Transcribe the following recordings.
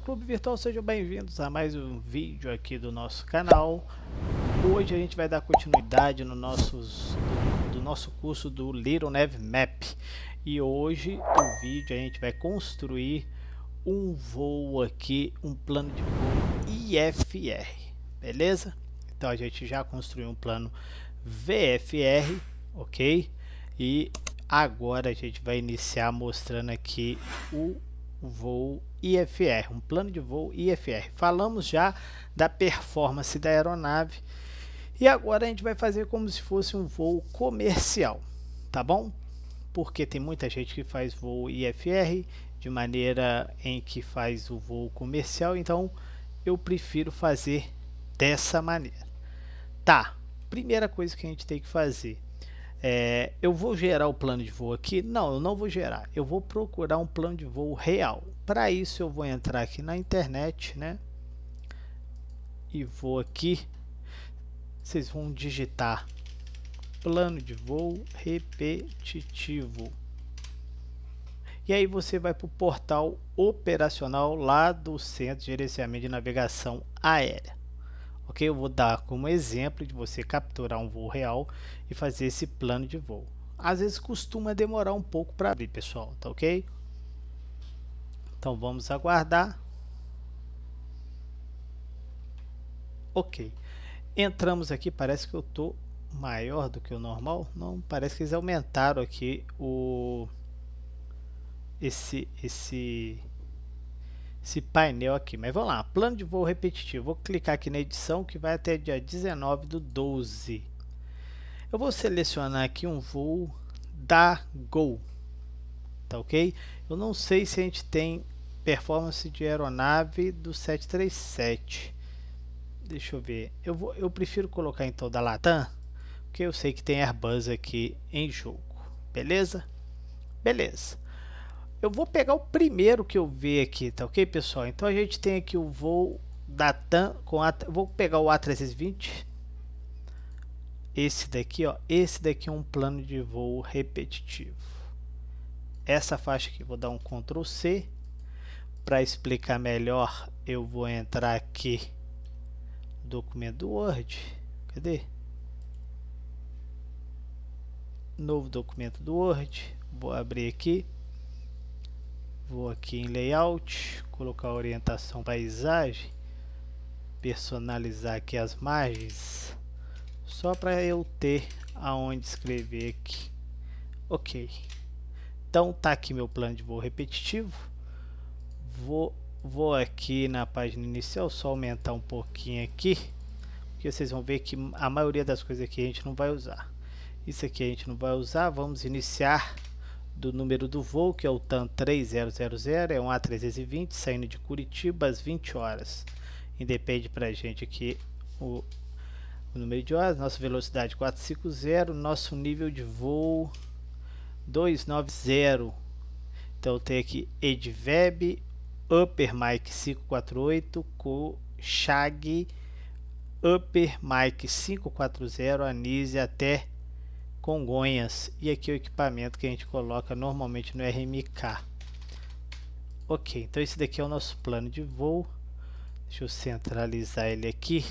Clube Virtual, sejam bem-vindos a mais um vídeo aqui do nosso canal. Hoje a gente vai dar continuidade no nossos, do nosso curso do Little Nav Map. E hoje o vídeo a gente vai construir um voo aqui, um plano de voo IFR, beleza? Então a gente já construiu um plano VFR, ok? E agora a gente vai iniciar mostrando aqui o voo IFR, um plano de voo IFR. Falamos já da performance da aeronave e agora a gente vai fazer como se fosse um voo comercial, tá bom? Porque tem muita gente que faz voo IFR de maneira em que faz o voo comercial, então eu prefiro fazer dessa maneira. Tá, primeira coisa que a gente tem que fazer é, eu vou gerar o plano de voo aqui? Não, eu não vou gerar. Eu vou procurar um plano de voo real. Para isso eu vou entrar aqui na internet, né? E vou aqui. Vocês vão digitar plano de voo repetitivo. E aí você vai para o portal operacional lá do Centro de Gerenciamento de Navegação Aérea. Ok, eu vou dar como exemplo de você capturar um voo real e fazer esse plano de voo. Às vezes costuma demorar um pouco para abrir, pessoal, tá ok? Então vamos aguardar. Ok. Entramos aqui, parece que eu tô maior do que o normal. Não, parece que eles aumentaram aqui o esse esse esse painel aqui. Mas vamos lá, plano de voo repetitivo. Vou clicar aqui na edição que vai até dia 19 do 12. Eu vou selecionar aqui um voo da Gol, tá ok? Eu não sei se a gente tem performance de aeronave do 737. Deixa eu ver. Eu, vou, eu prefiro colocar então da Latam, porque eu sei que tem Airbus aqui em jogo. Beleza? Beleza. Eu vou pegar o primeiro que eu ver aqui, tá ok, pessoal? Então a gente tem aqui o voo da TAM com a, vou pegar o A320. Esse daqui, ó, esse daqui é um plano de voo repetitivo. Essa faixa aqui, vou dar um Ctrl C para explicar melhor. Eu vou entrar aqui no documento do Word. Cadê? Novo documento do Word. Vou abrir aqui Vou aqui em layout, colocar orientação paisagem, personalizar aqui as margens, só para eu ter aonde escrever aqui. Ok. Então tá aqui meu plano de voo repetitivo. Vou, vou aqui na página inicial, só aumentar um pouquinho aqui, porque vocês vão ver que a maioria das coisas aqui a gente não vai usar. Isso aqui a gente não vai usar, vamos iniciar do número do voo, que é o TAN 3000, é um A320 saindo de Curitiba às 20 horas. Independe para a gente aqui o, o, número de horas, nossa velocidade 450, nosso nível de voo 290. Então tem aqui Edveb, Upper Mike 548, Shag Upper Mike 540, Anise até Congonhas e aqui é o equipamento que a gente coloca normalmente no RMK ok então esse daqui é o nosso plano de voo deixa eu centralizar ele aqui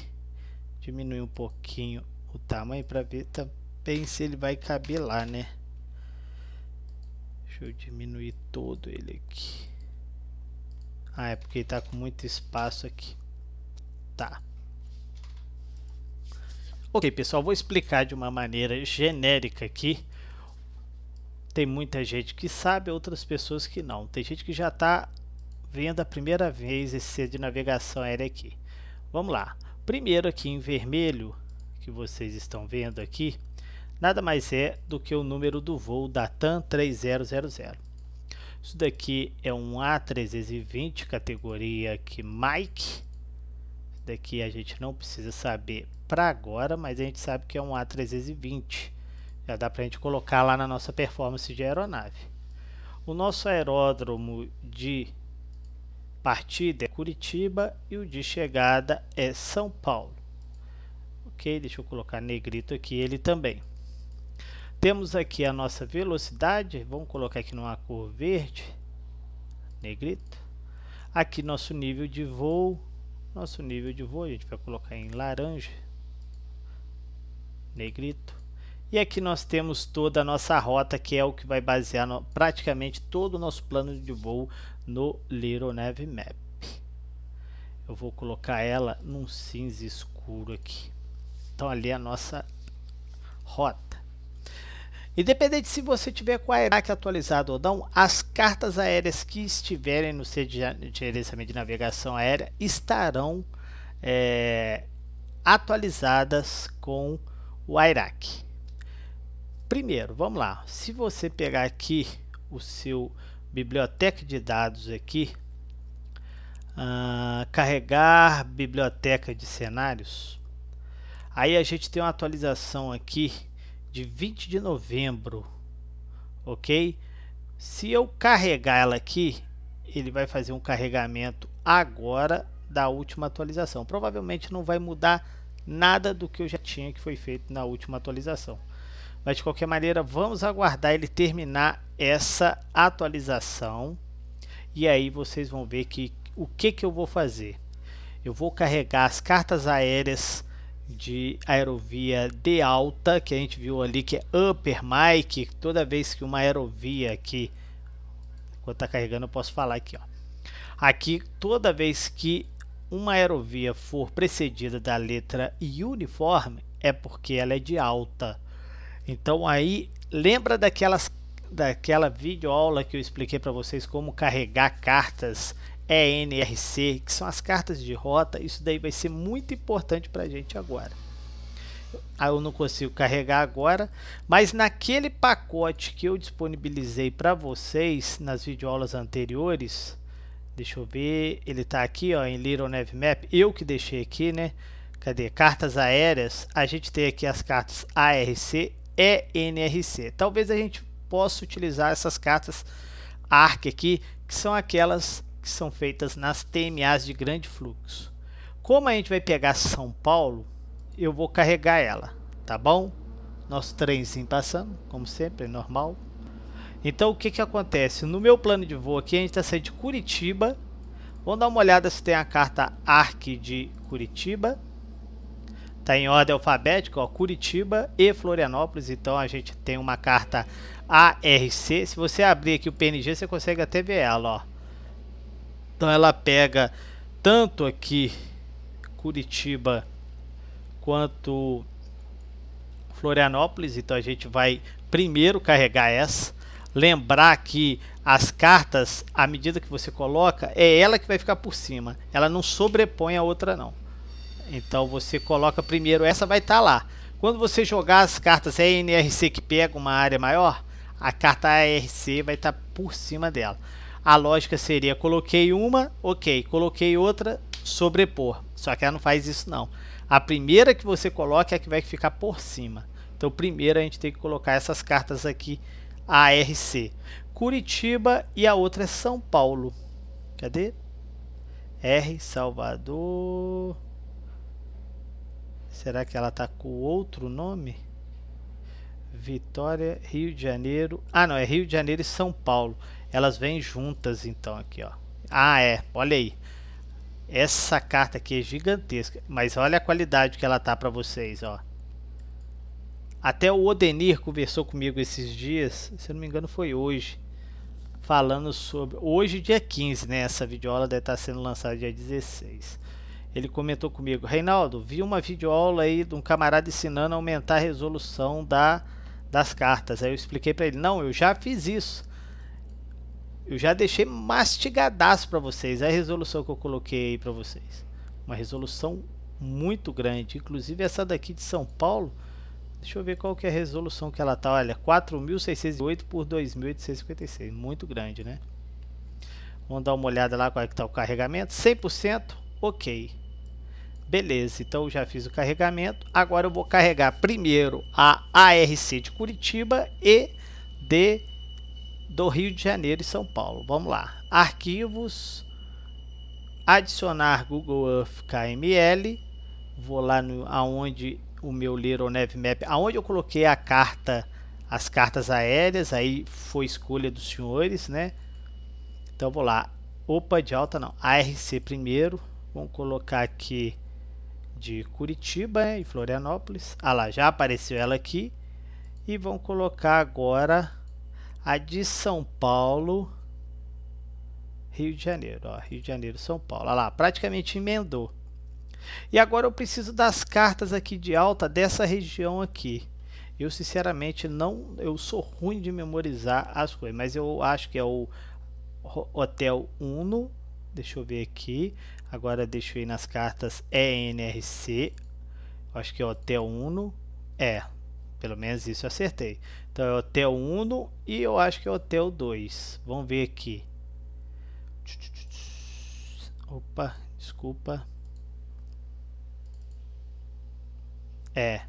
diminuir um pouquinho o tamanho para ver também se ele vai caber lá né deixa eu diminuir todo ele aqui ah é porque está com muito espaço aqui tá Ok, pessoal, vou explicar de uma maneira genérica aqui. Tem muita gente que sabe, outras pessoas que não. Tem gente que já está vendo a primeira vez esse de navegação aérea aqui. Vamos lá. Primeiro aqui em vermelho, que vocês estão vendo aqui, nada mais é do que o número do voo da TAM 3000. Isso daqui é um A320, categoria que Mike, daqui a gente não precisa saber para agora, mas a gente sabe que é um A320. Já dá para a gente colocar lá na nossa performance de aeronave. O nosso aeródromo de partida é Curitiba e o de chegada é São Paulo. Ok, deixa eu colocar negrito aqui ele também. Temos aqui a nossa velocidade, vamos colocar aqui numa cor verde, negrito. Aqui nosso nível de voo, nosso nível de voo, a gente vai colocar em laranja, negrito. E aqui nós temos toda a nossa rota, que é o que vai basear no, praticamente todo o nosso plano de voo no Little Neve Map. Eu vou colocar ela num cinza escuro aqui. Então ali é a nossa rota. Independente se você tiver com a ENAC atualizado ou não, as cartas aéreas que estiverem no seu de gerenciamento de navegação aérea estarão é, atualizadas com o AIRAC. Primeiro, vamos lá. Se você pegar aqui o seu biblioteca de dados aqui, uh, carregar biblioteca de cenários, aí a gente tem uma atualização aqui de 20 de novembro, ok? Se eu carregar ela aqui, ele vai fazer um carregamento agora da última atualização. Provavelmente não vai mudar nada do que eu já tinha que foi feito na última atualização. Mas de qualquer maneira, vamos aguardar ele terminar essa atualização. E aí vocês vão ver que o que, que eu vou fazer. Eu vou carregar as cartas aéreas de aerovia de alta, que a gente viu ali que é upper mic, toda vez que uma aerovia aqui, enquanto está carregando eu posso falar aqui, ó. Aqui toda vez que uma aerovia for precedida da letra uniforme é porque ela é de alta. Então aí lembra daquelas daquela vídeo aula que eu expliquei para vocês como carregar cartas ENRC, que são as cartas de rota, isso daí vai ser muito importante para a gente agora. Ah, eu não consigo carregar agora, mas naquele pacote que eu disponibilizei para vocês nas videoaulas anteriores, deixa eu ver, ele está aqui ó, em Little Nav Map, eu que deixei aqui, né? Cadê? Cartas aéreas, a gente tem aqui as cartas ARC e NRC. Talvez a gente possa utilizar essas cartas ARC aqui, que são aquelas que são feitas nas TMAs de grande fluxo. Como a gente vai pegar São Paulo, eu vou carregar ela, tá bom? Nosso trenzinho passando, como sempre, é normal. Então o que, que acontece? No meu plano de voo aqui, a gente está saindo de Curitiba. Vamos dar uma olhada se tem a carta ARC de Curitiba. Está em ordem alfabética, ó, Curitiba e Florianópolis. Então a gente tem uma carta ARC. Se você abrir aqui o PNG, você consegue até ver ela. Ó. Então ela pega tanto aqui Curitiba quanto Florianópolis. Então a gente vai primeiro carregar essa. Lembrar que as cartas, à medida que você coloca, é ela que vai ficar por cima. Ela não sobrepõe a outra não. Então você coloca primeiro, essa vai estar tá lá. Quando você jogar as cartas é NRC que pega uma área maior, a carta ARC vai estar tá por cima dela a lógica seria coloquei uma, ok, coloquei outra, sobrepor. Só que ela não faz isso não. A primeira que você coloca é a que vai ficar por cima. Então primeiro a gente tem que colocar essas cartas aqui ARC. Curitiba e a outra é São Paulo. Cadê? R Salvador. Será que ela está com outro nome? Vitória, Rio de Janeiro. Ah, não, é Rio de Janeiro e São Paulo. Elas vêm juntas então aqui, ó. Ah, é, olha aí. Essa carta aqui é gigantesca, mas olha a qualidade que ela tá para vocês, ó. Até o Odenir conversou comigo esses dias, se não me engano foi hoje, falando sobre hoje dia 15, né? Essa videoaula deve estar tá sendo lançada dia 16. Ele comentou comigo, Reinaldo, vi uma videoaula aí de um camarada ensinando a aumentar a resolução da das cartas. Aí eu expliquei para ele: não, eu já fiz isso. Eu já deixei mastigadaço para vocês é a resolução que eu coloquei aí para vocês. Uma resolução muito grande, inclusive essa daqui de São Paulo. Deixa eu ver qual que é a resolução que ela tá, olha, 4608 por 2856, muito grande, né? Vamos dar uma olhada lá qual é que tá o carregamento, 100%, OK. Beleza, então eu já fiz o carregamento. Agora eu vou carregar primeiro a ARC de Curitiba e de do Rio de Janeiro e São Paulo. Vamos lá. Arquivos, adicionar Google Earth KML. Vou lá no, aonde o meu Little Nav Map, aonde eu coloquei a carta, as cartas aéreas, aí foi escolha dos senhores, né? Então vou lá. Opa, de alta não. ARC primeiro. Vamos colocar aqui de Curitiba né, e Florianópolis. Ah lá, já apareceu ela aqui. E vamos colocar agora a de São Paulo, Rio de Janeiro, ó, Rio de Janeiro, São Paulo. Olha lá, praticamente emendou. E agora eu preciso das cartas aqui de alta dessa região aqui. Eu sinceramente não, eu sou ruim de memorizar as coisas, mas eu acho que é o Hotel Uno. Deixa eu ver aqui. Agora deixa eu ir nas cartas ENRC. Acho que é Hotel Uno. É, pelo menos isso eu acertei. Então é Hotel 1 e eu acho que é Hotel 2. Vamos ver aqui. Opa, desculpa. É.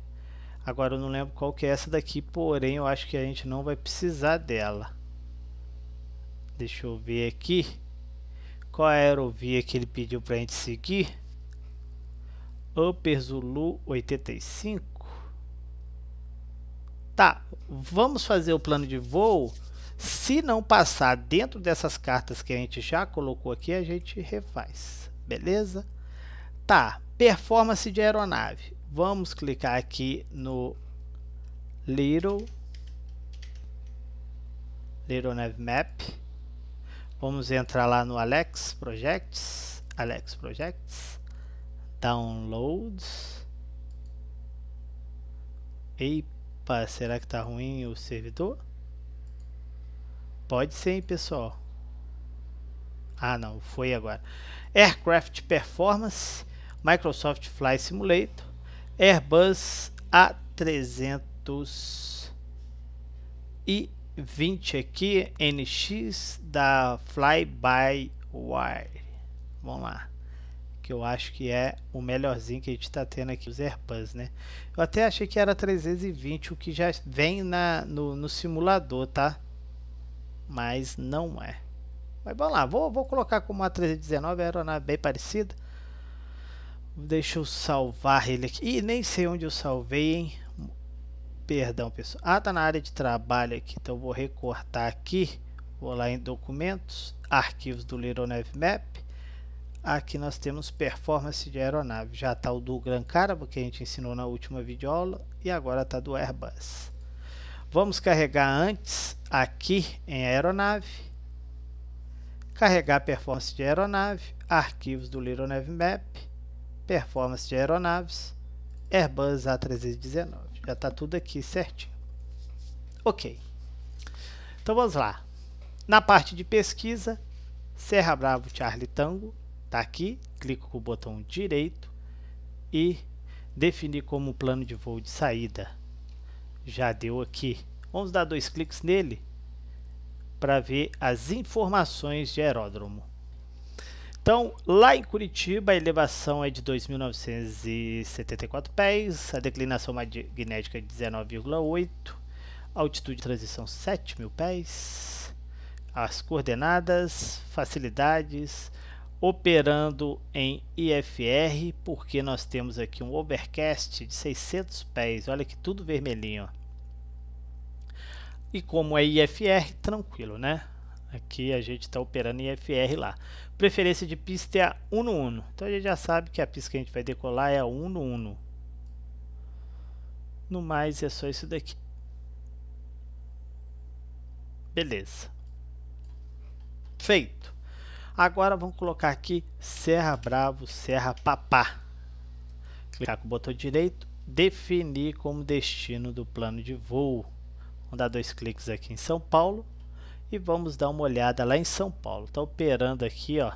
Agora eu não lembro qual que é essa daqui, porém eu acho que a gente não vai precisar dela. Deixa eu ver aqui. Qual a aerovia que ele pediu pra gente seguir? Upper Zulu 85 tá, vamos fazer o plano de voo. Se não passar dentro dessas cartas que a gente já colocou aqui, a gente refaz, beleza? Tá, performance de aeronave. Vamos clicar aqui no Little, Little Nav Map. Vamos entrar lá no Alex Projects, Alex Projects, Downloads, AP Opa, será que tá ruim o servidor? Pode ser, hein, pessoal. Ah, não, foi agora. Aircraft Performance, Microsoft Flight Simulator, Airbus A320 aqui, NX da Fly By Wire. Vamos lá que eu acho que é o melhorzinho que a gente está tendo aqui, os AirPods, né? Eu até achei que era 320, o que já vem na, no, no simulador, tá? Mas não é. Mas vamos lá, vou, vou colocar como a 319, aeronave bem parecida. Deixa eu salvar ele aqui. Ih, nem sei onde eu salvei, hein? Perdão, pessoal. Ah, tá na área de trabalho aqui, então vou recortar aqui. Vou lá em documentos, arquivos do Little Nav Map Aqui nós temos performance de aeronave. Já está o do Gran Carabo, que a gente ensinou na última videoaula, e agora está do Airbus. Vamos carregar antes aqui em aeronave, carregar performance de aeronave, arquivos do Little Map, performance de aeronaves, Airbus A319. Já está tudo aqui certinho. Ok. Então vamos lá. Na parte de pesquisa, Serra Bravo Charlie Tango, está aqui, clico com o botão direito e definir como plano de voo de saída. Já deu aqui. Vamos dar dois cliques nele para ver as informações de aeródromo. Então, lá em Curitiba, a elevação é de 2.974 pés, a declinação magnética é de 19,8, altitude de transição 7.000 pés, as coordenadas, facilidades, operando em IFR, porque nós temos aqui um overcast de 600 pés, olha que tudo vermelhinho. E como é IFR, tranquilo, né? Aqui a gente está operando em IFR lá. Preferência de pista é a 1-1. Então a gente já sabe que a pista que a gente vai decolar é a 1-1. No mais é só isso daqui. Beleza. Feito. Agora vamos colocar aqui Serra Bravo, Serra Papá. Clicar com o botão direito, definir como destino do plano de voo. Vamos dar dois cliques aqui em São Paulo e vamos dar uma olhada lá em São Paulo. Está operando aqui, ó,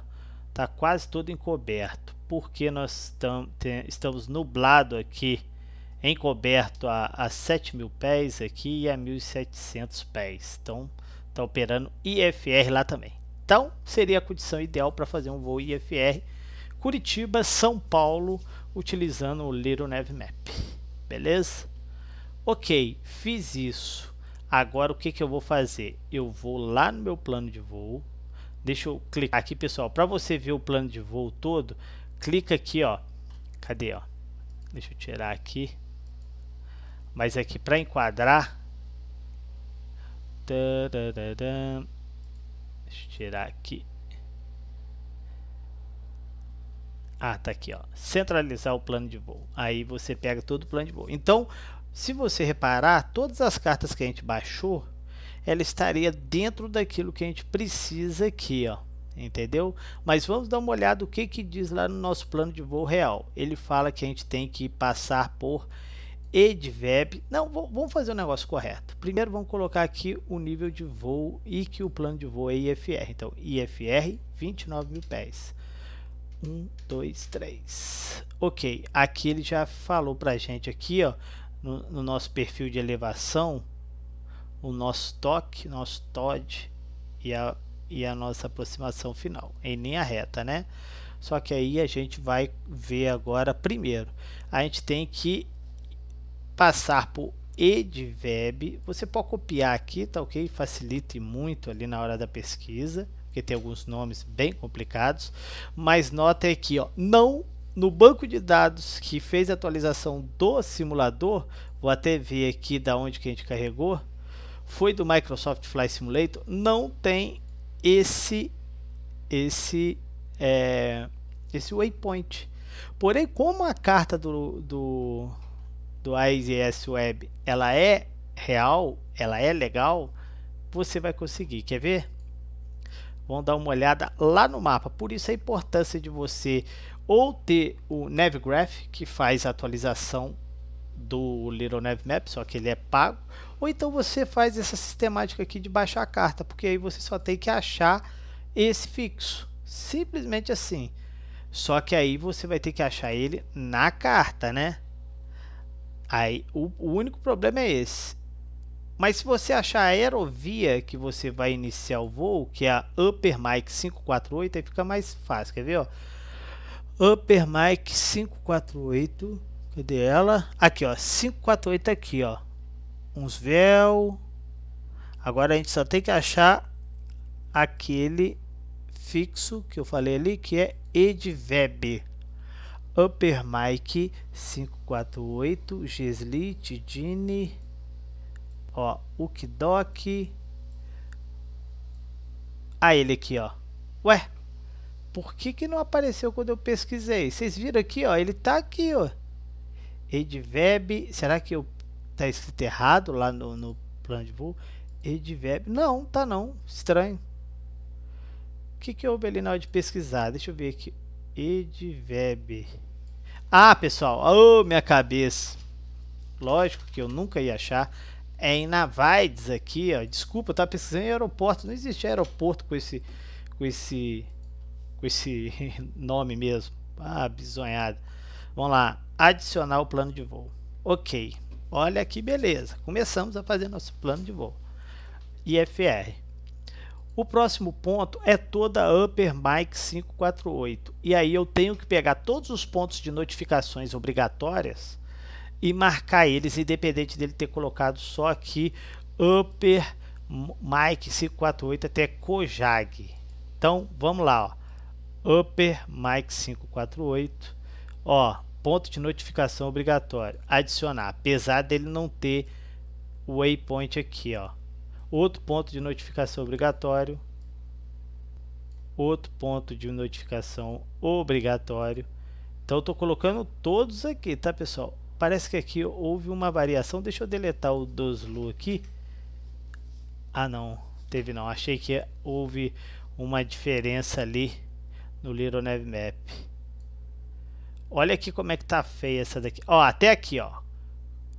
tá quase todo encoberto, porque nós estamos nublado aqui, encoberto a, a 7 mil pés aqui e a 1.700 pés. Então está operando IFR lá também. Então, seria a condição ideal para fazer um voo IFR Curitiba-São Paulo utilizando o Little Nav Map. Beleza? Ok, fiz isso. Agora o que, que eu vou fazer? Eu vou lá no meu plano de voo. Deixa eu clicar aqui, pessoal. Para você ver o plano de voo todo, clica aqui, ó. Cadê, ó? Deixa eu tirar aqui. Mas aqui é para enquadrar. Deixa eu tirar aqui. Ah, tá aqui, ó. Centralizar o plano de voo. Aí você pega todo o plano de voo. Então, se você reparar, todas as cartas que a gente baixou, ela estaria dentro daquilo que a gente precisa aqui, ó. Entendeu? Mas vamos dar uma olhada o que que diz lá no nosso plano de voo real. Ele fala que a gente tem que passar por e de VEB. Não, vamos fazer o negócio correto. Primeiro vamos colocar aqui o nível de voo e que o plano de voo é IFR. Então, IFR, 29 mil pés. 1, 2, 3. Ok, aqui ele já falou para gente aqui, ó, no, no nosso perfil de elevação, o nosso toque, nosso TOD e a, e a nossa aproximação final, em linha reta, né? Só que aí a gente vai ver agora primeiro. A gente tem que passar por edverb. Você pode copiar aqui, tá ok? Facilite muito ali na hora da pesquisa, porque tem alguns nomes bem complicados. Mas nota é que, ó, não no banco de dados que fez a atualização do simulador, vou até ver aqui da onde que a gente carregou, foi do Microsoft Flight Simulator, não tem esse esse é, esse waypoint. Porém, como a carta do, do do AIS Web ela é real, ela é legal, você vai conseguir. Quer ver? Vamos dar uma olhada lá no mapa. Por isso a importância de você ou ter o Navigraph, que faz a atualização do Little Nav Map, só que ele é pago, ou então você faz essa sistemática aqui de baixar a carta, porque aí você só tem que achar esse fixo, simplesmente assim. Só que aí você vai ter que achar ele na carta, né? Aí, o, o único problema é esse. Mas se você achar a aerovia que você vai iniciar o voo, que é a Upper Mike 548, aí fica mais fácil. Quer ver? Ó? Upper Mike 548. Cadê ela? Aqui, ó. 548 aqui, ó. Uns véu. Agora a gente só tem que achar aquele fixo que eu falei ali, que é Edweb. Upper Mike 548, Gesli, Dini ó, Ukidok. Ah, ele aqui, ó. Ué, por que que não apareceu quando eu pesquisei? Vocês viram aqui, ó, ele tá aqui, ó. Edweb, será que eu tá escrito errado lá no, no plano de voo? Edweb, não, tá não, estranho. O que que houve ali na hora de pesquisar? Deixa eu ver aqui. Edweb. Ah, pessoal, oh, minha cabeça. Lógico que eu nunca ia achar. É em Navides aqui, ó. Desculpa, eu tava pesquisando em aeroporto. Não existe aeroporto com esse com esse com esse nome mesmo. Ah, bizonhado. Vamos lá, adicionar o plano de voo. OK. Olha que beleza. Começamos a fazer nosso plano de voo. IFR. O próximo ponto é toda a Upper Mic 548. E aí eu tenho que pegar todos os pontos de notificações obrigatórias e marcar eles, independente dele ter colocado só aqui Upper Mic 548 até Kojag. Então vamos lá, ó. Upper Mic 548, ó, ponto de notificação obrigatório, adicionar, apesar dele não ter o waypoint aqui, ó outro ponto de notificação obrigatório, outro ponto de notificação obrigatório. Então estou colocando todos aqui, tá pessoal? Parece que aqui houve uma variação. Deixa eu deletar o doslu aqui. Ah não, teve não. Achei que houve uma diferença ali no Little Nav Map. Olha aqui como é que tá feia essa daqui. Ó, até aqui, ó.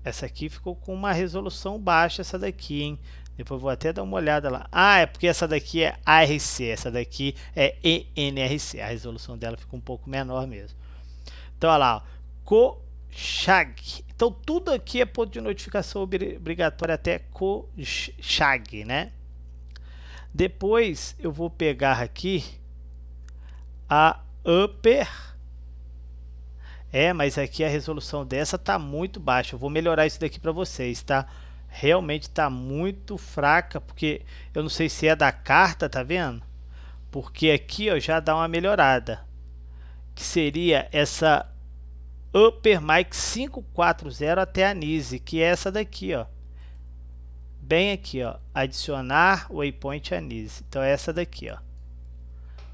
Essa aqui ficou com uma resolução baixa, essa daqui, hein? Depois vou até dar uma olhada lá. Ah, é porque essa daqui é ARC, essa daqui é ENRC. A resolução dela fica um pouco menor mesmo. Então, olha lá, COSHAG. Então, tudo aqui é ponto de notificação obrigatória até COSHAG, né? Depois, eu vou pegar aqui a UPPER. É, mas aqui a resolução dessa está muito baixa. Eu vou melhorar isso daqui para vocês, tá? realmente está muito fraca, porque eu não sei se é da carta, tá vendo? Porque aqui ó, já dá uma melhorada, que seria essa Upper Mic 540 até a Nise, que é essa daqui, ó. Bem aqui, ó, adicionar waypoint Anise. Então é essa daqui, ó.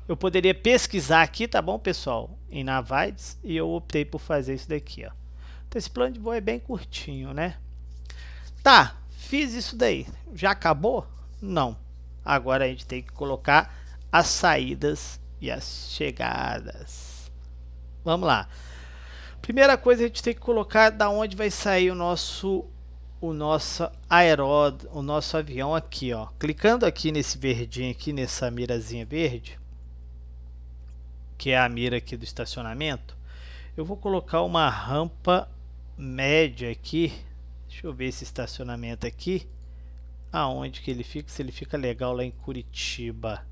Eu poderia pesquisar aqui, tá bom, pessoal, em Navides, e eu optei por fazer isso daqui, ó. Então esse plano de voo é bem curtinho, né? Tá, fiz isso daí. Já acabou? Não. Agora a gente tem que colocar as saídas e as chegadas. Vamos lá. Primeira coisa a gente tem que colocar da onde vai sair o nosso o nosso aeródromo, o nosso avião aqui, ó. Clicando aqui nesse verdinho aqui, nessa mirazinha verde, que é a mira aqui do estacionamento, eu vou colocar uma rampa média aqui Deixa eu ver esse estacionamento aqui. Aonde que ele fica? Se ele fica legal lá em Curitiba.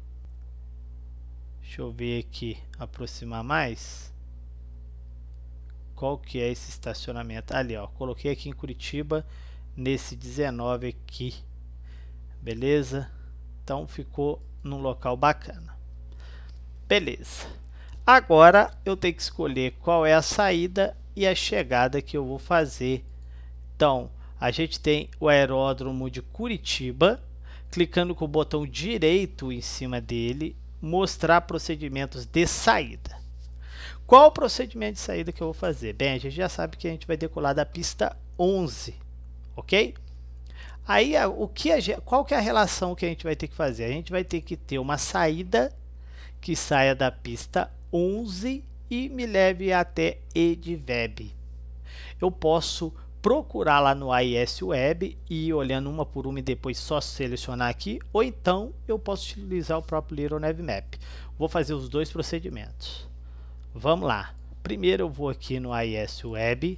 Deixa eu ver aqui, aproximar mais. Qual que é esse estacionamento? Ali, ó, coloquei aqui em Curitiba, nesse 19 aqui. Beleza? Então ficou num local bacana. Beleza. Agora eu tenho que escolher qual é a saída e a chegada que eu vou fazer então, a gente tem o aeródromo de Curitiba. Clicando com o botão direito em cima dele, mostrar procedimentos de saída. Qual o procedimento de saída que eu vou fazer? Bem, a gente já sabe que a gente vai decolar da pista 11, ok? Aí, o que a, qual que é a relação que a gente vai ter que fazer? A gente vai ter que ter uma saída que saia da pista 11 e me leve até Edveb. Eu posso procurar lá no AIS Web e ir olhando uma por uma e depois só selecionar aqui, ou então eu posso utilizar o próprio Little Navmap. Vou fazer os dois procedimentos. Vamos lá. Primeiro eu vou aqui no AIS Web.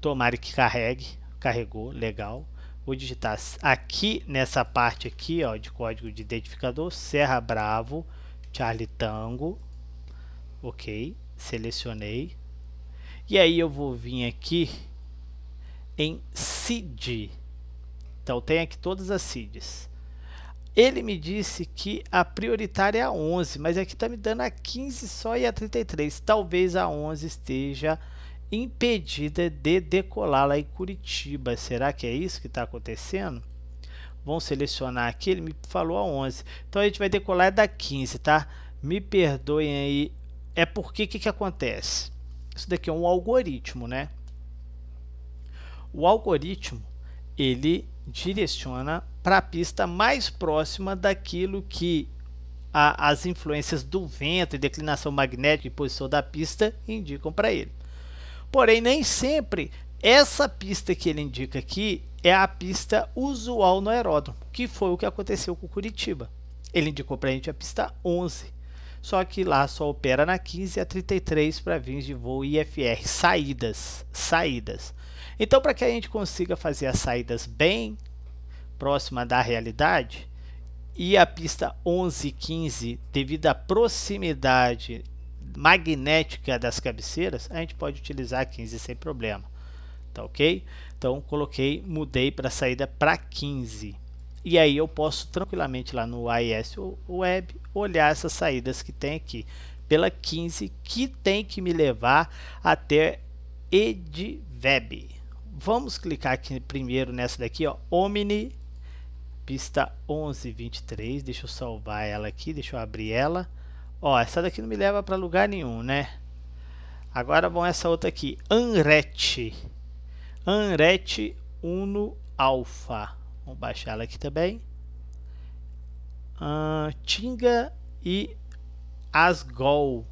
Tomara que carregue. Carregou, legal. Vou digitar aqui nessa parte aqui, ó, de código de identificador, Serra Bravo, Charlie Tango. OK, selecionei e aí eu vou vir aqui em seed. Então tem aqui todas as seeds. Ele me disse que a prioritária é a 11, mas aqui está me dando a 15 só e a 33. Talvez a 11 esteja impedida de decolar lá em Curitiba. Será que é isso que está acontecendo? Vamos selecionar aqui, ele me falou a 11. Então a gente vai decolar da 15, tá? Me perdoem aí. É porque o que, que acontece? Isso daqui é um algoritmo, né? O algoritmo ele direciona para a pista mais próxima daquilo que a, as influências do vento e declinação magnética e posição da pista indicam para ele. Porém, nem sempre essa pista que ele indica aqui é a pista usual no aeródromo, que foi o que aconteceu com Curitiba. Ele indicou para a gente a pista 11 só que lá só opera na 15 a 33 para vins de voo IFR, saídas, saídas. Então, para que a gente consiga fazer as saídas bem próxima da realidade e a pista 11 e 15, devido à proximidade magnética das cabeceiras, a gente pode utilizar a 15 sem problema, tá ok? Então, coloquei, mudei para saída para 15. E aí eu posso tranquilamente lá no AIS Web olhar essas saídas que tem aqui pela 15 que tem que me levar até Edweb. Vamos clicar aqui primeiro nessa daqui, ó, Omni pista 1123. Deixa eu salvar ela aqui, deixa eu abrir ela. Ó, essa daqui não me leva para lugar nenhum, né? Agora vamos essa outra aqui, Anret. Anret Uno Alpha. Vamos baixar ela aqui também. Uh, Tinga e Asgol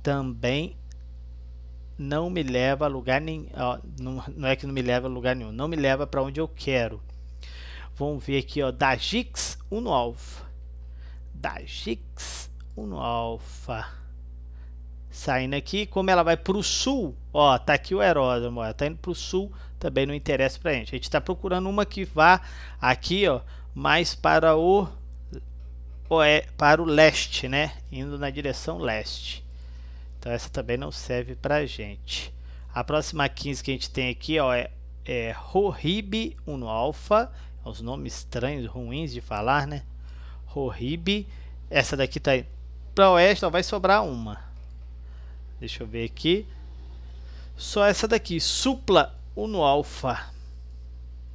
também não me leva a lugar nenhum. Não, não é que não me leva a lugar nenhum, não me leva para onde eu quero. Vamos ver aqui, ó, Dagix Uno Alpha. Dagix Uno Alpha. Saindo aqui, como ela vai para o sul, ó, tá aqui o aeródromo, ó, tá indo para o sul também não interessa para a gente. A gente está procurando uma que vá aqui, ó, mais para o, para o leste, né? Indo na direção leste. Então essa também não serve para a gente. A próxima 15 que a gente tem aqui, ó, é, é Rohib Uno Alfa. Os é nomes estranhos, ruins de falar, né? Rohib. Essa daqui tá para oeste, só vai sobrar uma. Deixa eu ver aqui. Só essa daqui, Supla Uno alfa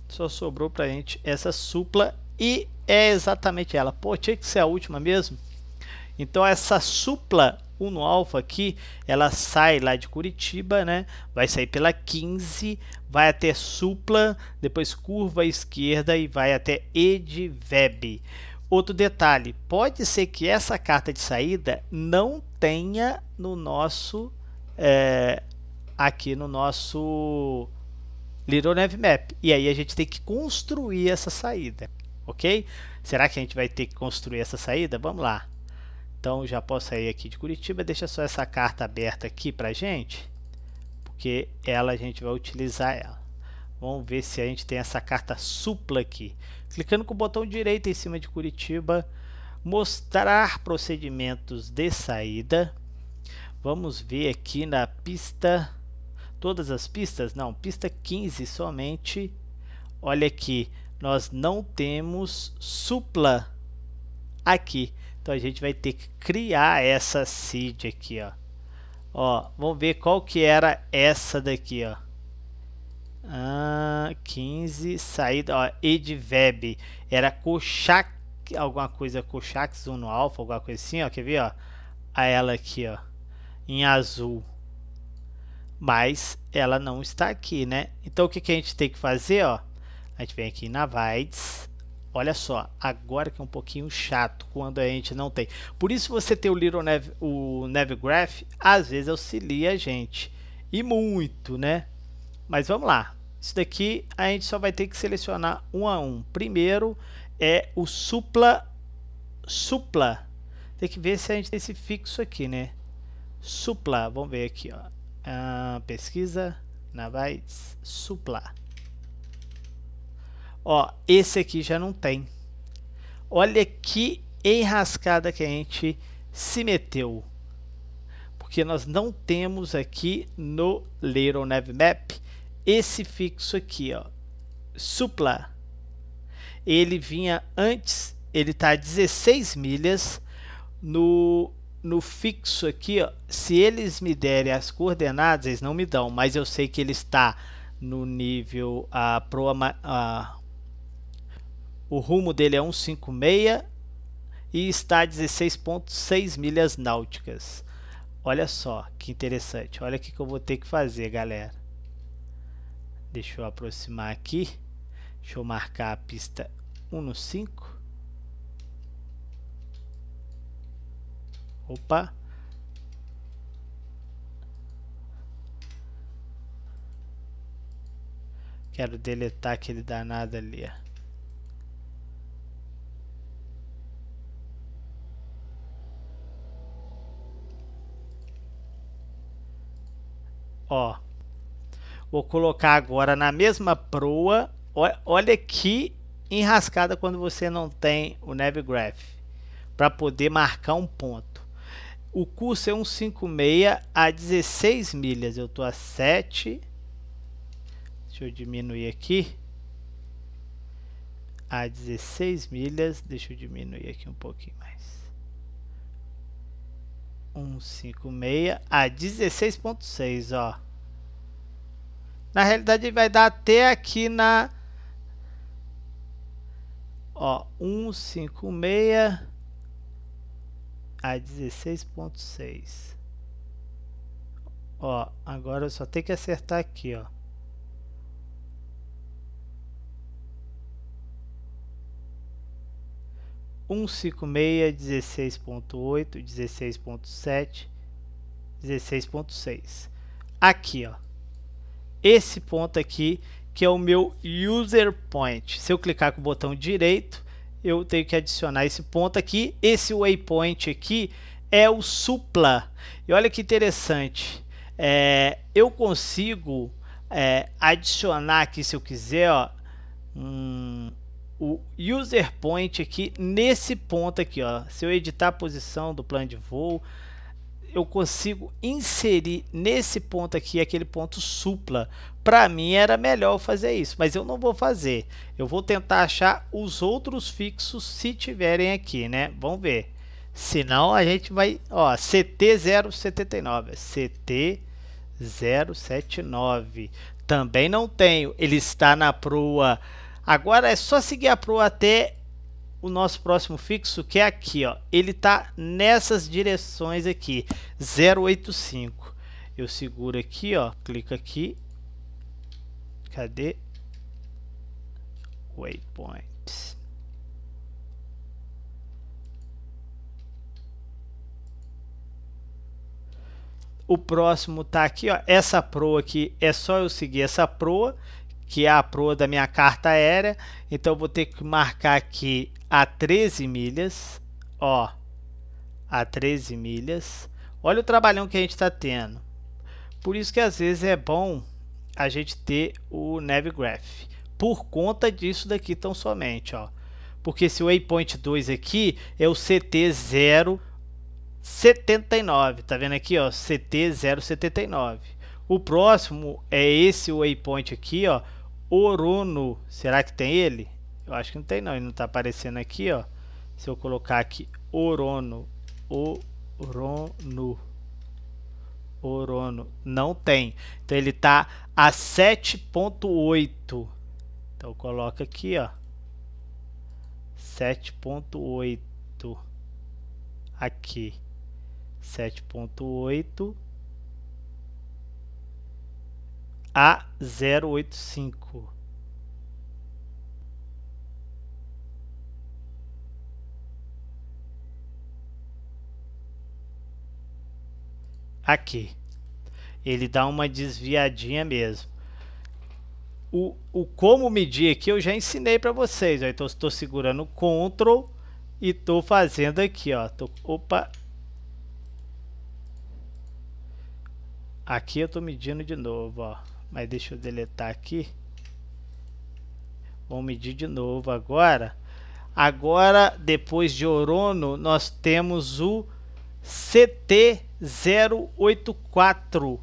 Só sobrou pra gente essa supla e é exatamente ela. Pô, tinha que ser a última mesmo? Então essa supla Uno alfa aqui, ela sai lá de Curitiba, né? Vai sair pela 15, vai até Supla, depois curva à esquerda e vai até Edveb. Outro detalhe, pode ser que essa carta de saída não tenha no nosso é, aqui no nosso Little Nav Map. E aí a gente tem que construir essa saída, ok? Será que a gente vai ter que construir essa saída? Vamos lá. Então já posso sair aqui de Curitiba, deixa só essa carta aberta aqui a gente, porque ela a gente vai utilizar ela. Vamos ver se a gente tem essa carta supla aqui. Clicando com o botão direito em cima de Curitiba, mostrar procedimentos de saída. Vamos ver aqui na pista Todas as pistas? Não, pista 15 somente. Olha aqui, nós não temos supla aqui. Então a gente vai ter que criar essa seed aqui, ó. Ó, vamos ver qual que era essa daqui, ó. Ah, 15, saída, ó, edweb. Era Kochak, alguma coisa, Kochak, no alfa alguma coisa assim, ó. Quer ver, ó? A ela aqui, ó, em azul mas ela não está aqui, né? Então o que, que a gente tem que fazer, ó? A gente vem aqui na Vides, olha só, agora que é um pouquinho chato quando a gente não tem. Por isso você tem o Little Nav, o Navigraph, às vezes auxilia a gente, e muito, né? Mas vamos lá, isso daqui a gente só vai ter que selecionar um a um. Primeiro é o supla, supla, tem que ver se a gente tem esse fixo aqui, né? Supla, vamos ver aqui, ó ah, pesquisa, Navais Supla. Ó, esse aqui já não tem. Olha que enrascada que a gente se meteu. Porque nós não temos aqui no Little Nav Map esse fixo aqui, ó, Supla. Ele vinha antes, ele está a 16 milhas no no fixo aqui, ó, se eles me derem as coordenadas, eles não me dão, mas eu sei que ele está no nível a pro a, o rumo dele é 156 e está a 16.6 milhas náuticas. Olha só que interessante. Olha o que eu vou ter que fazer, galera. Deixa eu aproximar aqui. Deixa eu marcar a pista 1 no 5. Opa! Quero deletar aquele danado ali, ó. Vou colocar agora na mesma proa. Olha que enrascada quando você não tem o Navigraph para poder marcar um ponto. O curso é 156 a 16 milhas. Eu estou a 7. Deixa eu diminuir aqui. A 16 milhas. Deixa eu diminuir aqui um pouquinho mais. 156 a 16.6, Na realidade ele vai dar até aqui na ó, 156 a 16.6. Ó, agora eu só tenho que acertar aqui, ó. um cinco meia dezesseis ponto oito dezesseis ponto sete dezesseis ponto seis aqui ó esse ponto aqui que é o meu user point se eu clicar com o botão direito eu tenho que adicionar esse ponto aqui. Esse waypoint aqui é o supla. E olha que interessante. É, eu consigo é, adicionar aqui, se eu quiser, ó, um, o user point aqui nesse ponto aqui. Ó. Se eu editar a posição do plano de voo, eu consigo inserir nesse ponto aqui aquele ponto supla. Para mim era melhor fazer isso, mas eu não vou fazer. Eu vou tentar achar os outros fixos se tiverem aqui, né? Vamos ver. Senão a gente vai, ó, CT079, CT079. Também não tenho, ele está na proa. Agora é só seguir a proa até o nosso próximo fixo, que é aqui, ó. Ele tá nessas direções aqui, 085. Eu seguro aqui, ó, clico aqui. Cadê? Waypoint. O próximo tá aqui, ó. Essa proa aqui é só eu seguir essa proa que é a proa da minha carta aérea. Então vou ter que marcar aqui a 13 milhas, ó, a 13 milhas. Olha o trabalhão que a gente está tendo. Por isso que às vezes é bom a gente ter o Navigraph. Por conta disso daqui tão somente, ó. Porque esse Waypoint 2 aqui é o CT079, tá vendo aqui, ó, CT079. O próximo é esse waypoint aqui, ó, Orono. Será que tem ele? Eu acho que não tem não, ele não está aparecendo aqui, ó. Se eu colocar aqui Orono, Orono, Orono, não tem. Então ele está a 7.8. Então coloca aqui, ó. 7.8 aqui. 7.8 a085. Aqui. Ele dá uma desviadinha mesmo. O, o como medir aqui eu já ensinei para vocês. Então, estou segurando o CTRL e estou fazendo aqui. Ó. Tô, opa, Aqui eu estou medindo de novo, ó mas deixa eu deletar aqui vou medir de novo agora agora depois de Orono nós temos o CT084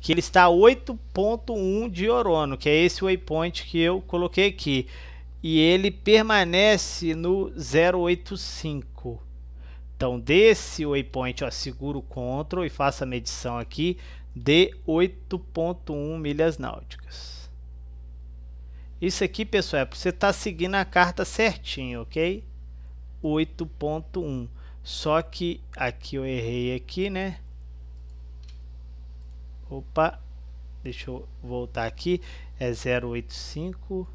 que ele está 8.1 de Orono que é esse waypoint que eu coloquei aqui e ele permanece no 085 então desse waypoint ó, seguro o CTRL e faça a medição aqui de 8.1 milhas náuticas. Isso aqui, pessoal, é para você estar tá seguindo a carta certinho, ok? 8.1. Só que aqui eu errei aqui, né? Opa, deixa eu voltar aqui. É 085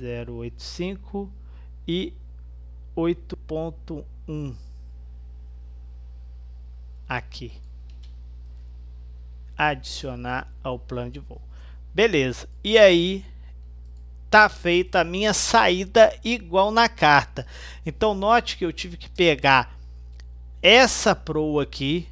085 e 8.1 aqui. Adicionar ao plano de voo. Beleza. E aí tá feita a minha saída igual na carta. Então note que eu tive que pegar essa proa aqui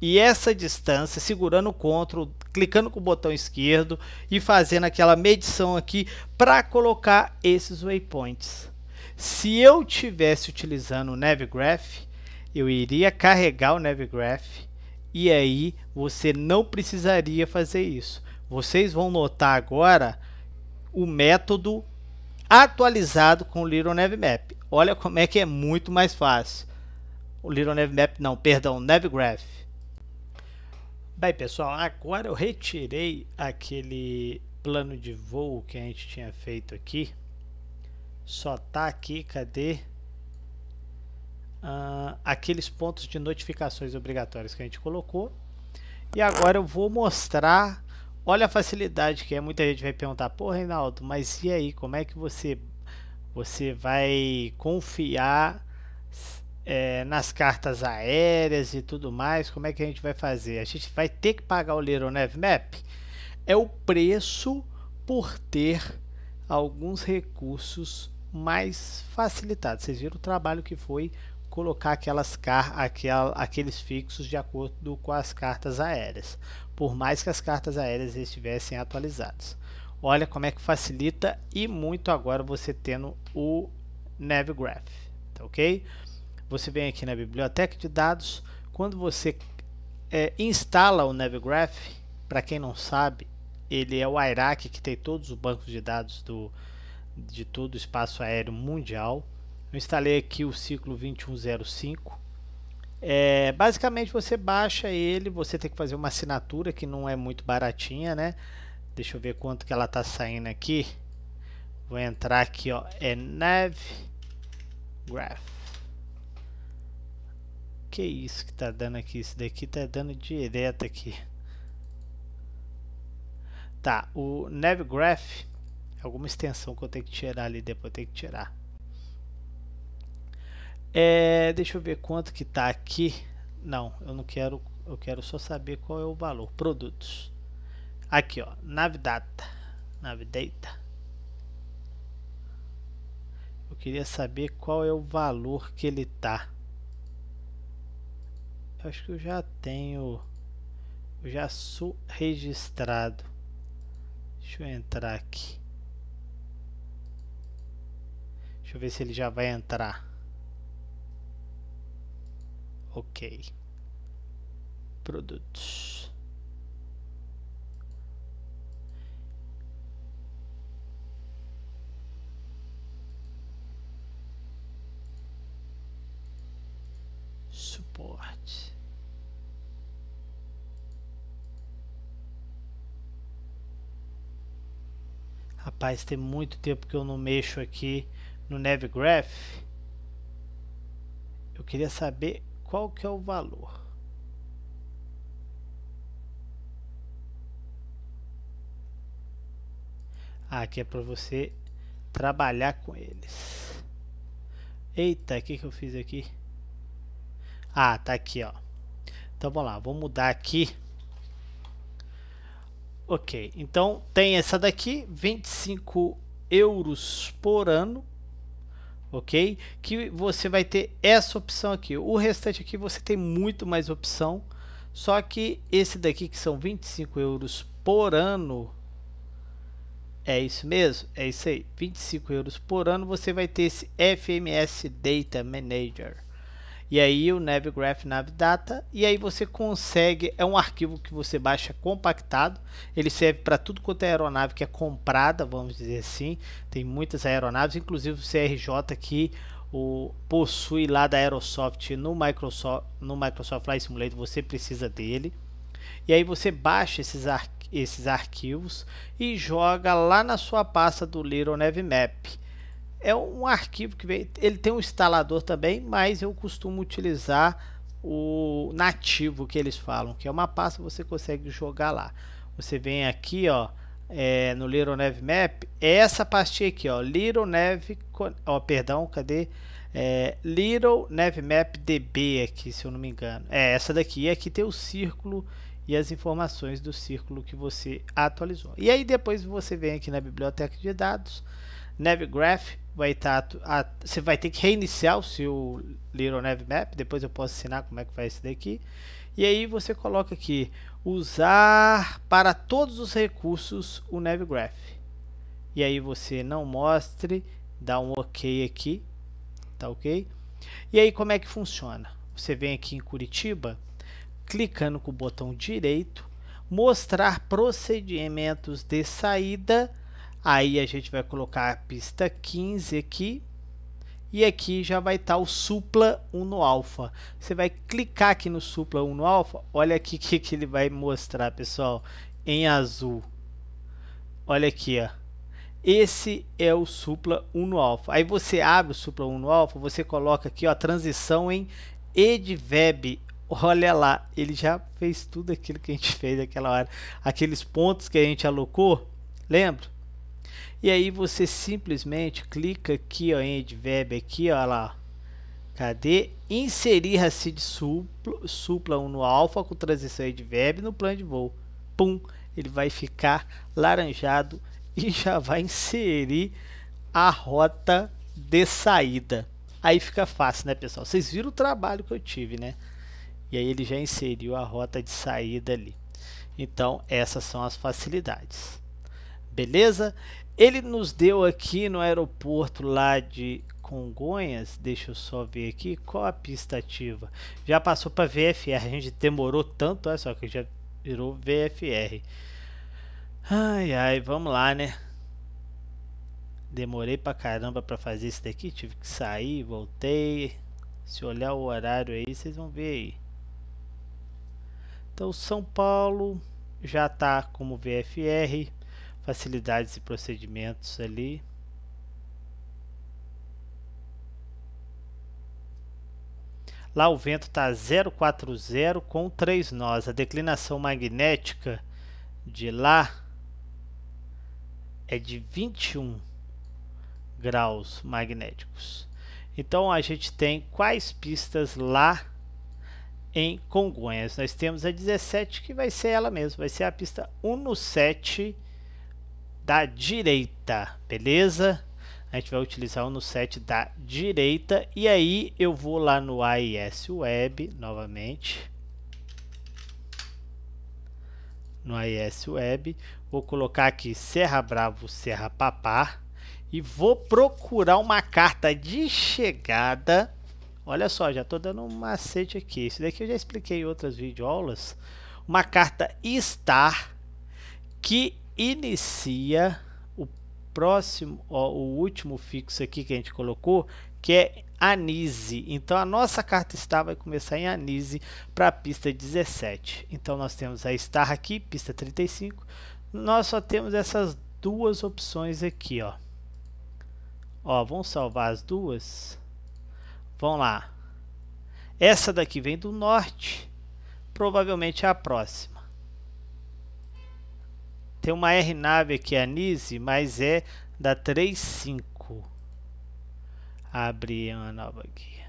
e essa distância, segurando o controle, clicando com o botão esquerdo e fazendo aquela medição aqui para colocar esses waypoints. Se eu tivesse utilizando o NavGraph, eu iria carregar o Navigraph e aí você não precisaria fazer isso. Vocês vão notar agora o método atualizado com o Little Navmap. Olha como é que é muito mais fácil. O Little Navmap não, perdão, Navigraph. Bem, pessoal, agora eu retirei aquele plano de voo que a gente tinha feito aqui. Só tá aqui, cadê? Cadê? uh, aqueles pontos de notificações obrigatórias que a gente colocou. E agora eu vou mostrar, olha a facilidade que é, muita gente vai perguntar, pô Reinaldo, mas e aí, como é que você, você vai confiar é, nas cartas aéreas e tudo mais, como é que a gente vai fazer? A gente vai ter que pagar o Little Nav Map? É o preço por ter alguns recursos mais facilitados. Vocês viram o trabalho que foi colocar aquelas car aquel, aqueles fixos de acordo com as cartas aéreas, por mais que as cartas aéreas estivessem atualizadas. Olha como é que facilita e muito agora você tendo o Navigraph, tá ok? Você vem aqui na biblioteca de dados, quando você é, instala o Navigraph, para quem não sabe, ele é o IRAC que tem todos os bancos de dados do, de todo o espaço aéreo mundial. Eu instalei aqui o ciclo 2105. É, basicamente você baixa ele, você tem que fazer uma assinatura que não é muito baratinha, né? Deixa eu ver quanto que ela tá saindo aqui. Vou entrar aqui, ó, é Nav Graph. Que isso que tá dando aqui? Isso daqui tá dando direto aqui. Tá, o Nav Graph, alguma extensão que eu tenho que tirar ali, depois eu tenho que tirar. É, deixa eu ver quanto que tá aqui. Não, eu não quero. Eu quero só saber qual é o valor. Produtos. Aqui, ó. Navidata. Navidata. Eu queria saber qual é o valor que ele tá. Eu acho que eu já tenho. Eu já sou registrado. Deixa eu entrar aqui. Deixa eu ver se ele já vai entrar. Ok. Produtos. Suporte. Rapaz, tem muito tempo que eu não mexo aqui no NavGraph. Eu queria saber qual que é o valor. Ah, aqui é para você trabalhar com eles. Eita, o que, que eu fiz aqui? Ah, tá aqui, ó. Então vamos lá, vou mudar aqui. Ok, então tem essa daqui, 25 euros por ano ok? Que você vai ter essa opção aqui. O restante aqui você tem muito mais opção, só que esse daqui que são 25 euros por ano, é isso mesmo? É isso aí, 25 euros por ano você vai ter esse FMS Data Manager. E aí o NavGraph NavData e aí você consegue, é um arquivo que você baixa compactado, ele serve para tudo quanto é aeronave que é comprada, vamos dizer assim. Tem muitas aeronaves, inclusive o CRJ que o, possui lá da Aerosoft no Microsoft, no Microsoft Flight Simulator, você precisa dele. E aí você baixa esses, ar, esses arquivos e joga lá na sua pasta do Little Nav Map. É um arquivo que vem, ele tem um instalador também, mas eu costumo utilizar o nativo que eles falam, que é uma pasta você consegue jogar lá. Você vem aqui, ó, é, no Little Neve Map, é essa pastinha aqui, ó, Little Neve, ó, perdão, cadê? É, Little Neve Map DB aqui, se eu não me engano. É essa daqui, e aqui tem o círculo e as informações do círculo que você atualizou. E aí depois você vem aqui na biblioteca de dados, NavGraph, vai estar. Tá, você vai ter que reiniciar o seu Little Nav Map. Depois eu posso ensinar como é que faz isso daqui. E aí você coloca aqui usar para todos os recursos o NavGraph. E aí você não mostre, dá um OK aqui, tá ok? E aí como é que funciona? Você vem aqui em Curitiba, clicando com o botão direito, mostrar procedimentos de saída Aí a gente vai colocar a pista 15 aqui. E aqui já vai estar tá o Supla 1 Alpha. Você vai clicar aqui no Supla 1 Alpha. Olha aqui o que, que ele vai mostrar, pessoal. Em azul. Olha aqui, ó. Esse é o Supla 1 Alpha. Aí você abre o Supla 1 Alpha, você coloca aqui, ó, transição em EdWeb. Olha lá, ele já fez tudo aquilo que a gente fez naquela hora. Aqueles pontos que a gente alocou, lembra? E aí você simplesmente clica aqui ó, em adverb aqui, ó lá. Cadê? Inserir racid supla, supla 1 no alfa com transição adverb no plano de voo. Pum! Ele vai ficar laranjado e já vai inserir a rota de saída. Aí fica fácil, né, pessoal? Vocês viram o trabalho que eu tive, né? E aí ele já inseriu a rota de saída ali. Então, essas são as facilidades. Beleza? Ele nos deu aqui no aeroporto lá de Congonhas, deixa eu só ver aqui qual a pista ativa. Já passou para VFR, a gente demorou tanto, olha só que já virou VFR. Ai ai, vamos lá, né? Demorei pra caramba pra fazer isso daqui, tive que sair, voltei. Se olhar o horário aí, vocês vão ver aí. Então, São Paulo já tá como VFR facilidades e procedimentos ali. Lá o vento está 040 com 3 nós. A declinação magnética de lá é de 21 graus magnéticos. Então a gente tem quais pistas lá em Congonhas? Nós temos a 17 que vai ser ela mesma, vai ser a pista 1 no 7 da direita, beleza? A gente vai utilizar no set da direita e aí eu vou lá no AIS Web novamente. No AIS Web, vou colocar aqui Serra Bravo, Serra Papá e vou procurar uma carta de chegada. Olha só, já estou dando um macete aqui. Isso daqui eu já expliquei em outras videoaulas. Uma carta Star que inicia o próximo, ó, o último fixo aqui que a gente colocou, que é Anise. Então a nossa carta star vai começar em Anise para a pista 17. Então nós temos a star aqui, pista 35. Nós só temos essas duas opções aqui, ó. Ó, vamos salvar as duas. Vamos lá. Essa daqui vem do norte. Provavelmente é a próxima. Tem uma R-Nave aqui, a Nise, mas é da 35. Abrir uma nova guia.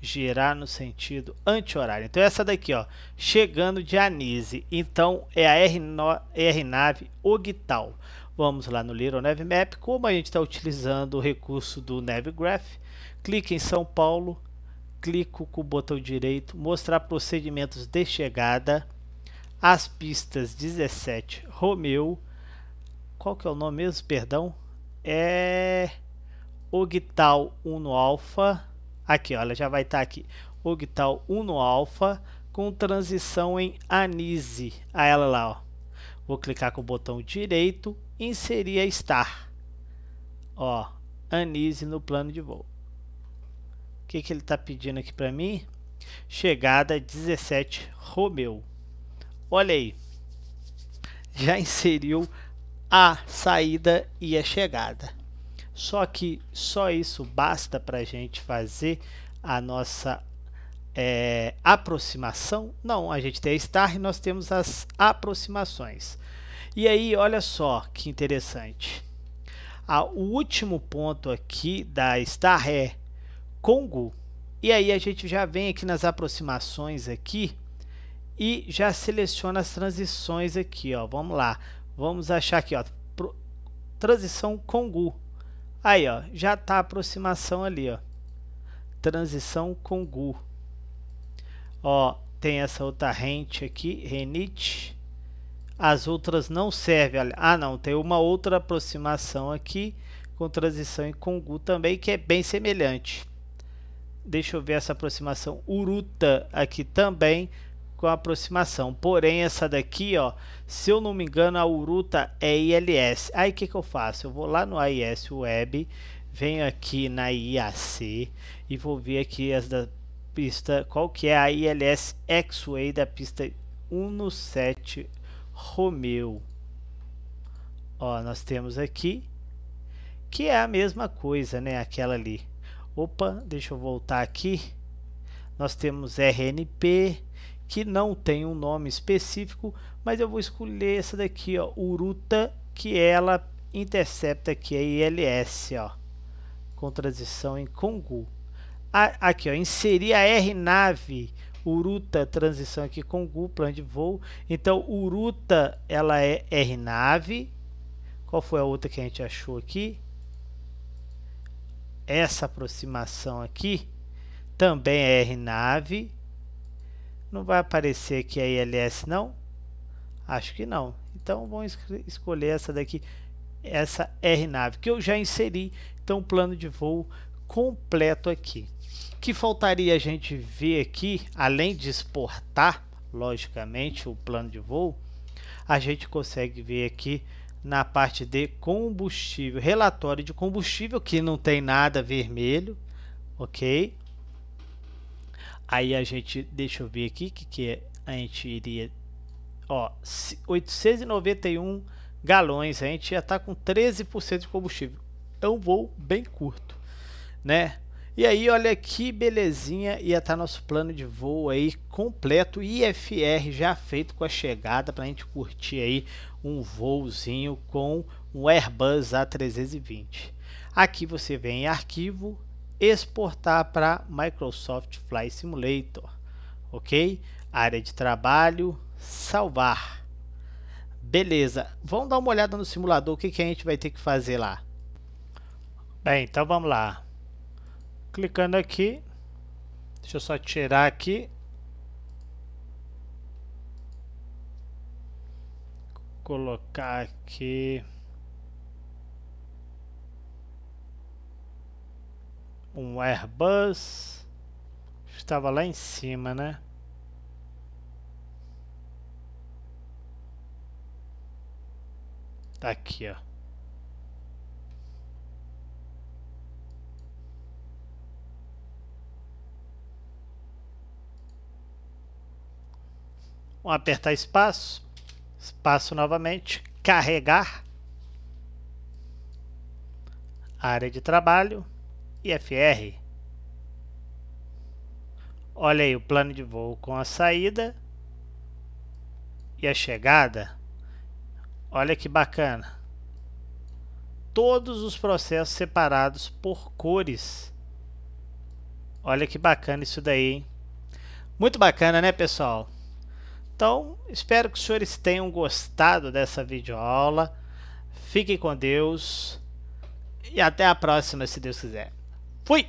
Girar no sentido anti-horário. Então essa daqui, ó, chegando de Anise. Então é a R-Nave Ogital. Vamos lá no Little Neve Map. Como a gente está utilizando o recurso do NavGraph. clique em São Paulo, clico com o botão direito, mostrar procedimentos de chegada as pistas 17 Romeu, qual que é o nome mesmo, perdão? É Ogtal 1 Alpha, aqui olha, já vai estar tá aqui, Ogtal 1 Alpha com transição em Anise, a ela lá ó. Vou clicar com o botão direito, inserir a star, ó, Anise no plano de voo. O que, que ele está pedindo aqui para mim? Chegada 17 Romeu. Olha aí. Já inseriu a saída e a chegada. Só que só isso basta para a gente fazer a nossa é, aproximação? Não, a gente tem a star e nós temos as aproximações. E aí, olha só que interessante. o último ponto aqui da star é Congo. E aí a gente já vem aqui nas aproximações aqui e já seleciona as transições aqui, ó. Vamos lá. Vamos achar aqui, ó, pro, transição Congu. Aí, ó, já tá a aproximação ali, ó. Transição Congu. Ó, tem essa outra rente aqui, renite. As outras não servem. Ah, não, tem uma outra aproximação aqui com transição em Congu também, que é bem semelhante. Deixa eu ver essa aproximação Uruta aqui também com a aproximação. Porém, essa daqui, ó, se eu não me engano, a Uruta é ILS. Aí o que, que eu faço? Eu vou lá no AIS Web, venho aqui na IAC e vou ver aqui as da pista, qual que é a ILS X-Way da pista 17 Romeo. Ó, nós temos aqui que é a mesma coisa, né? Aquela ali. Opa, deixa eu voltar aqui. Nós temos RNP, que não tem um nome específico, mas eu vou escolher essa daqui, ó, Uruta, que ela intercepta aqui a ILS, ó, com transição em Congu. A, aqui, ó, inserir a nave, Uruta, transição aqui Congu, plano de voo. Então, Uruta, ela é nave. Qual foi a outra que a gente achou aqui? Essa aproximação aqui também é nave. Não vai aparecer aqui a ILS não? Acho que não. Então vamos escolher essa daqui, essa RNAV, que eu já inseri então o plano de voo completo aqui. O que faltaria a gente ver aqui, além de exportar, logicamente, o plano de voo, a gente consegue ver aqui na parte de combustível, relatório de combustível, que não tem nada vermelho, ok? Aí a gente, deixa eu ver aqui, que que é, a gente iria, ó, 891 galões, a gente já tá com 13% de combustível. É um voo bem curto, né? E aí, olha que belezinha, ia estar tá nosso plano de voo aí completo, IFR já feito com a chegada, para a gente curtir aí um voozinho com um Airbus A320. Aqui você vem em arquivo, exportar para Microsoft Flight Simulator, ok? Área de trabalho, salvar. Beleza, vamos dar uma olhada no simulador, o que, que a gente vai ter que fazer lá. Bem, então vamos lá. Clicando aqui, deixa eu só tirar aqui. Colocar aqui... um Airbus. Estava lá em cima, né? Tá aqui, ó. Vamos apertar espaço, espaço novamente, carregar, área de trabalho, IFR. Olha aí o plano de voo com a saída e a chegada. Olha que bacana. Todos os processos separados por cores. Olha que bacana isso daí, hein? Muito bacana, né, pessoal? Então, espero que os senhores tenham gostado dessa videoaula. Fiquem com Deus e até a próxima, se Deus quiser. Fui!